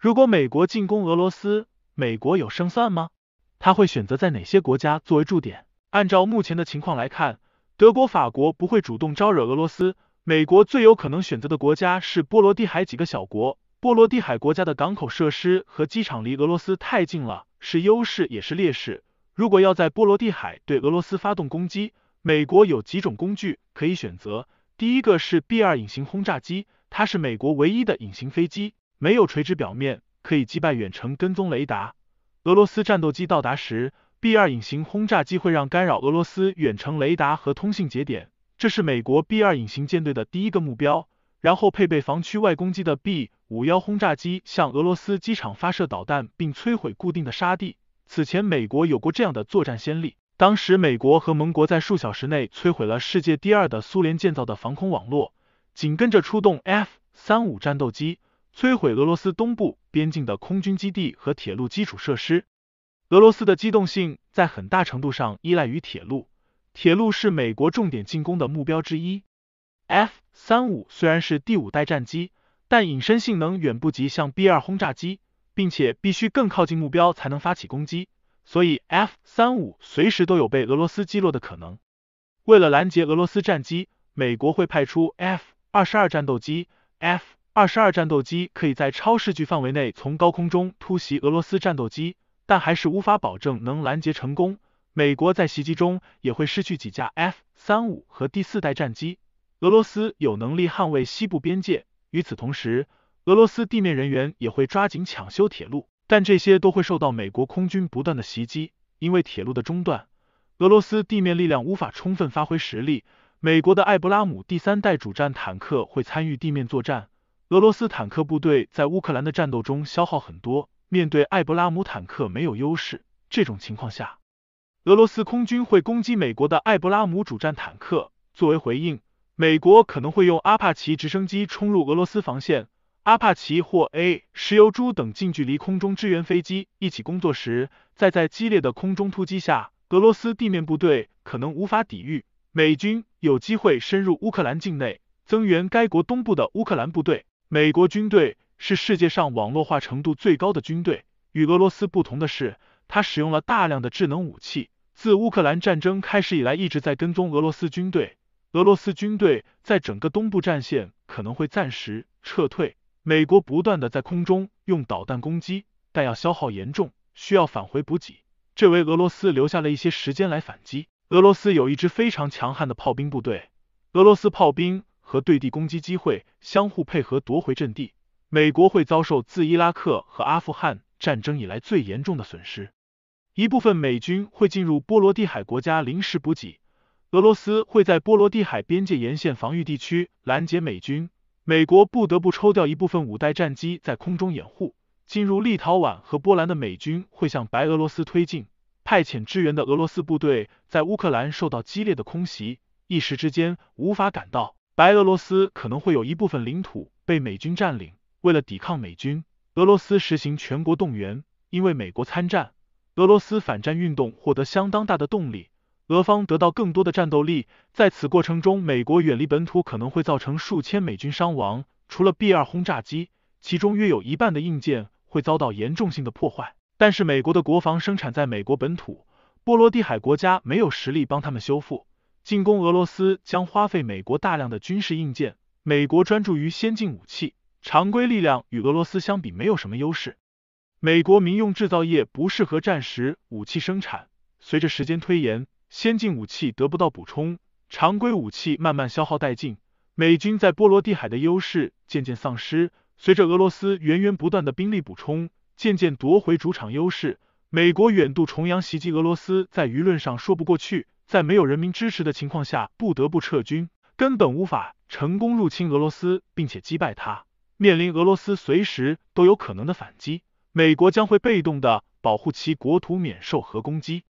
如果美国进攻俄罗斯，美国有胜算吗？他会选择在哪些国家作为驻点？按照目前的情况来看，德国、法国不会主动招惹俄罗斯，美国最有可能选择的国家是波罗的海几个小国。波罗的海国家的港口设施和机场离俄罗斯太近了，是优势也是劣势。如果要在波罗的海对俄罗斯发动攻击，美国有几种工具可以选择。第一个是 B 二隐形轰炸机，它是美国唯一的隐形飞机。没有垂直表面可以击败远程跟踪雷达。俄罗斯战斗机到达时，B 二隐形轰炸机会让干扰俄罗斯远程雷达和通信节点，这是美国 B 二隐形舰队的第一个目标。然后配备防区外攻击的 B 五幺轰炸机向俄罗斯机场发射导弹并摧毁固定的沙地。此前美国有过这样的作战先例，当时美国和盟国在数小时内摧毁了世界第二的苏联建造的防空网络，紧跟着出动 F 三五战斗机。摧毁俄罗斯东部边境的空军基地和铁路基础设施。俄罗斯的机动性在很大程度上依赖于铁路，铁路是美国重点进攻的目标之一。F 三五虽然是第五代战机，但隐身性能远不及像 B 二轰炸机，并且必须更靠近目标才能发起攻击，所以 F 三五随时都有被俄罗斯击落的可能。为了拦截俄罗斯战机，美国会派出 F 二十二战斗机、F。二十二战斗机可以在超视距范围内从高空中突袭俄罗斯战斗机，但还是无法保证能拦截成功。美国在袭击中也会失去几架 F 三五和第四代战机。俄罗斯有能力捍卫西部边界，与此同时，俄罗斯地面人员也会抓紧抢修铁路，但这些都会受到美国空军不断的袭击。因为铁路的中断，俄罗斯地面力量无法充分发挥实力。美国的艾布拉姆第三代主战坦克会参与地面作战。俄罗斯坦克部队在乌克兰的战斗中消耗很多，面对艾布拉姆坦克没有优势。这种情况下，俄罗斯空军会攻击美国的艾布拉姆主战坦克。作为回应，美国可能会用阿帕奇直升机冲入俄罗斯防线。阿帕奇或 A 石油猪等近距离空中支援飞机一起工作时，在在激烈的空中突击下，俄罗斯地面部队可能无法抵御。美军有机会深入乌克兰境内，增援该国东部的乌克兰部队。美国军队是世界上网络化程度最高的军队。与俄罗斯不同的是，它使用了大量的智能武器。自乌克兰战争开始以来，一直在跟踪俄罗斯军队。俄罗斯军队在整个东部战线可能会暂时撤退。美国不断的在空中用导弹攻击，但要消耗严重，需要返回补给，这为俄罗斯留下了一些时间来反击。俄罗斯有一支非常强悍的炮兵部队。俄罗斯炮兵。和对地攻击机会相互配合夺回阵地，美国会遭受自伊拉克和阿富汗战争以来最严重的损失。一部分美军会进入波罗的海国家临时补给，俄罗斯会在波罗的海边界沿线防御地区拦截美军。美国不得不抽调一部分五代战机在空中掩护。进入立陶宛和波兰的美军会向白俄罗斯推进，派遣支援的俄罗斯部队在乌克兰受到激烈的空袭，一时之间无法赶到。白俄罗斯可能会有一部分领土被美军占领，为了抵抗美军，俄罗斯实行全国动员。因为美国参战，俄罗斯反战运动获得相当大的动力，俄方得到更多的战斗力。在此过程中，美国远离本土可能会造成数千美军伤亡。除了 B 二轰炸机，其中约有一半的硬件会遭到严重性的破坏。但是美国的国防生产在美国本土，波罗的海国家没有实力帮他们修复。进攻俄罗斯将花费美国大量的军事硬件，美国专注于先进武器，常规力量与俄罗斯相比没有什么优势。美国民用制造业不适合战时武器生产，随着时间推延，先进武器得不到补充，常规武器慢慢消耗殆尽，美军在波罗的海的优势渐渐丧失。随着俄罗斯源源不断的兵力补充，渐渐夺回主场优势，美国远渡重洋袭击俄罗斯，在舆论上说不过去。在没有人民支持的情况下，不得不撤军，根本无法成功入侵俄罗斯，并且击败他。面临俄罗斯随时都有可能的反击，美国将会被动的保护其国土免受核攻击。